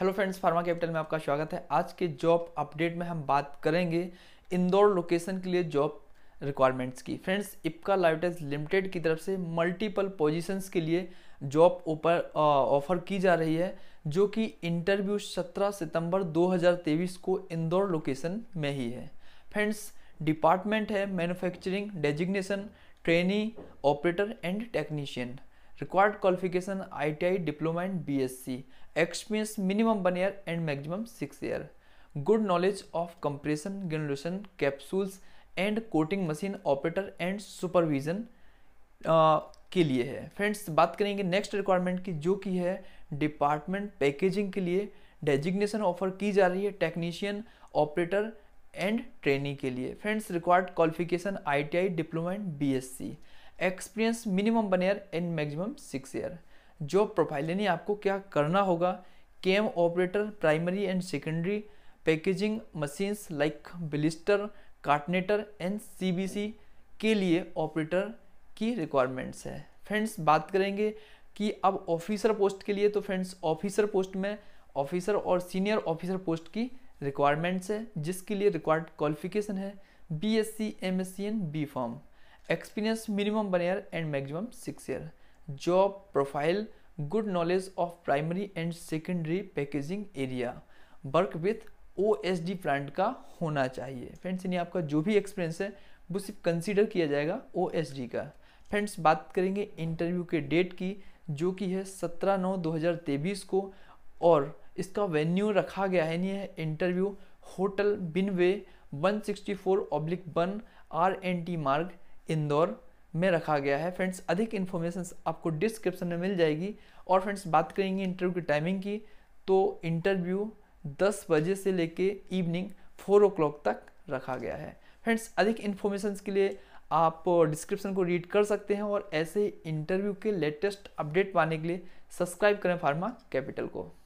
hello friends pharma capital में आपका स्वागत है आज के जॉब अपडेट में हम बात करेंगे इंदौर लोकेशन के लिए जॉब रिक्वायरमेंट्स की फ्रेंड्स इपका लाइवटेज लिमिटेड की तरफ से मल्टीपल पोजीशंस के लिए जॉब ऊपर ऑफर की जा रही है जो कि इंटरव्यू 17 सितंबर 2023 को इंदौर लोकेशन में ही है फ्रेंड्स डिपार्टमेंट है manufacturing designation trainee operator and technician required qualification ITI diploma and BSc experience minimum one year and maximum six year good knowledge of compression granulation capsules and coating machine operator and supervision के लिए है friends बात करेंगे next requirement की जो कि है department packaging के लिए डेजिग्नेशन ऑफर की जा रही है टेक्नीशियन ऑपरेटर एंड ट्रेनिंग के लिए friends required qualification ITI diploma and BSc experience minimum one year and maximum six year job profile यानी आपको क्या करना होगा chem operator primary and secondary packaging machines like blister cartonator and C के लिए operator की रिक्वायरमेंट्स है friends बात करेंगे कि अब ऑफिसर पोस्ट के लिए तो फ्रेंड्स ऑफिसर पोस्ट में ऑफिसर और सीनियर ऑफिसर पोस्ट की रिक्वायरमेंट्स है जिसके लिए रिक्वायर्ड क्वालिफिकेशन है B S C M S C and B pharm experience minimum one year and maximum six year job profile good knowledge of primary and secondary packaging area work with O S D plant का होना चाहिए friends यानी आपका जो भी experience है वो सिर्फ कंसिडर किया जाएगा ओ एस डी का फ्रेंड्स बात करेंगे इंटरव्यू के डेट की जो कि है सत्रह नौ दो हज़ार तेईस को और इसका वेन्यू रखा गया है नहीं है इंटरव्यू होटल बिनवे one sixty four oblique one R N T मार्ग इंदौर में रखा गया है फ्रेंड्स अधिक इन्फॉर्मेशन आपको डिस्क्रिप्शन में मिल जाएगी और फ्रेंड्स बात करेंगे इंटरव्यू की टाइमिंग की तो इंटरव्यू 10 बजे से लेके इवनिंग फोर ओ तक रखा गया है फ्रेंड्स अधिक इन्फॉर्मेशन के लिए आप डिस्क्रिप्शन को रीड कर सकते हैं और ऐसे इंटरव्यू के लेटेस्ट अपडेट पाने के लिए सब्सक्राइब करें फार्मा कैपिटल को